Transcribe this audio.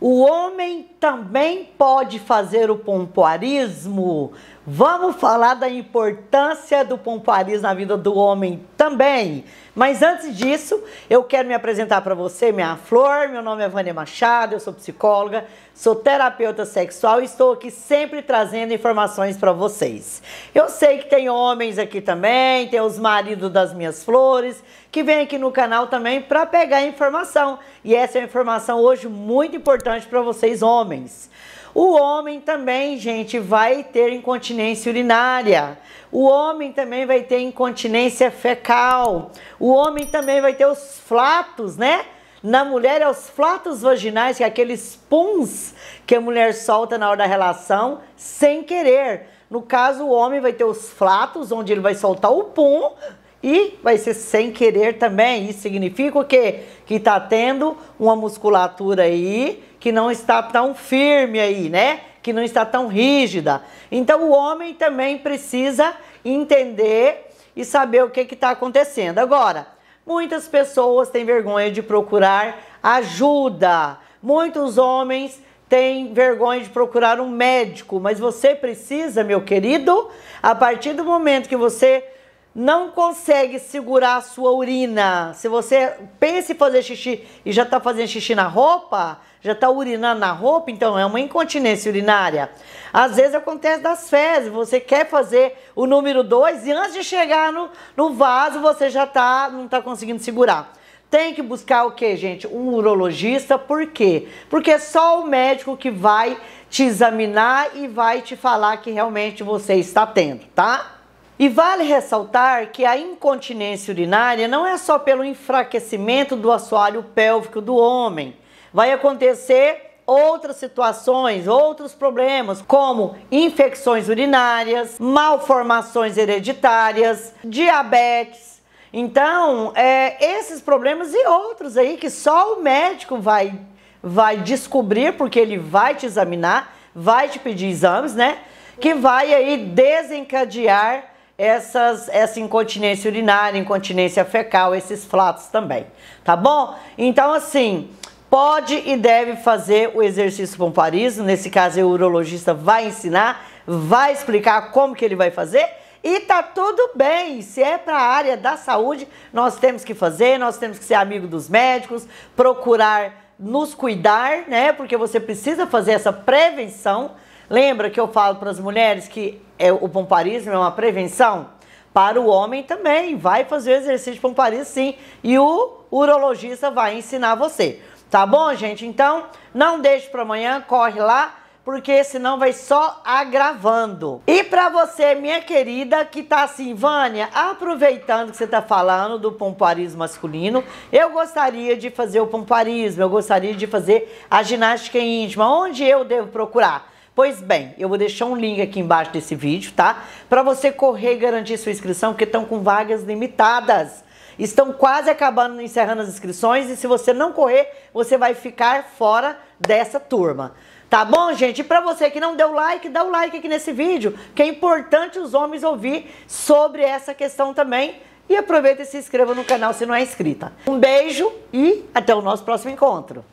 O homem também pode fazer o pompoarismo. Vamos falar da importância do pompoarismo na vida do homem também. Mas antes disso, eu quero me apresentar para você, minha flor. Meu nome é Vânia Machado, eu sou psicóloga, sou terapeuta sexual e estou aqui sempre trazendo informações para vocês. Eu sei que tem homens aqui também, tem os maridos das minhas flores, que vem aqui no canal também para pegar informação. E essa é uma informação hoje muito importante para vocês, homens. O homem também, gente, vai ter incontinência urinária. O homem também vai ter incontinência fecal. O homem também vai ter os flatos, né? Na mulher é os flatos vaginais, que é aqueles puns que a mulher solta na hora da relação, sem querer. No caso, o homem vai ter os flatos, onde ele vai soltar o pum e vai ser sem querer também. Isso significa o quê? Que está tendo uma musculatura aí que não está tão firme aí, né? Que não está tão rígida. Então o homem também precisa entender e saber o que está acontecendo. Agora, muitas pessoas têm vergonha de procurar ajuda. Muitos homens têm vergonha de procurar um médico, mas você precisa, meu querido, a partir do momento que você não consegue segurar a sua urina, se você pensa em fazer xixi e já está fazendo xixi na roupa, já está urinando na roupa, então é uma incontinência urinária. Às vezes acontece das fezes, você quer fazer o número 2 e antes de chegar no, no vaso você já tá, não está conseguindo segurar. Tem que buscar o que, gente? Um urologista, por quê? Porque é só o médico que vai te examinar e vai te falar que realmente você está tendo, tá? E vale ressaltar que a incontinência urinária não é só pelo enfraquecimento do assoalho pélvico do homem. Vai acontecer outras situações, outros problemas, como infecções urinárias, malformações hereditárias, diabetes. Então, é, esses problemas e outros aí que só o médico vai, vai descobrir, porque ele vai te examinar, vai te pedir exames, né? Que vai aí desencadear essas, essa incontinência urinária, incontinência fecal, esses flatos também, tá bom? Então, assim, pode e deve fazer o exercício pomparismo, nesse caso o urologista vai ensinar, vai explicar como que ele vai fazer e tá tudo bem, se é para a área da saúde, nós temos que fazer, nós temos que ser amigo dos médicos, procurar nos cuidar, né? Porque você precisa fazer essa prevenção Lembra que eu falo para as mulheres que é, o pomparismo é uma prevenção? Para o homem também, vai fazer o exercício de pomparismo sim, e o urologista vai ensinar você. Tá bom, gente? Então, não deixe para amanhã, corre lá, porque senão vai só agravando. E para você, minha querida, que tá assim, Vânia, aproveitando que você tá falando do pomparismo masculino, eu gostaria de fazer o pomparismo, eu gostaria de fazer a ginástica íntima. Onde eu devo procurar? Pois bem, eu vou deixar um link aqui embaixo desse vídeo, tá? Para você correr e garantir sua inscrição, porque estão com vagas limitadas. Estão quase acabando, encerrando as inscrições e se você não correr, você vai ficar fora dessa turma. Tá bom, gente? E pra você que não deu like, dá o um like aqui nesse vídeo, que é importante os homens ouvir sobre essa questão também. E aproveita e se inscreva no canal se não é inscrita. Um beijo e até o nosso próximo encontro.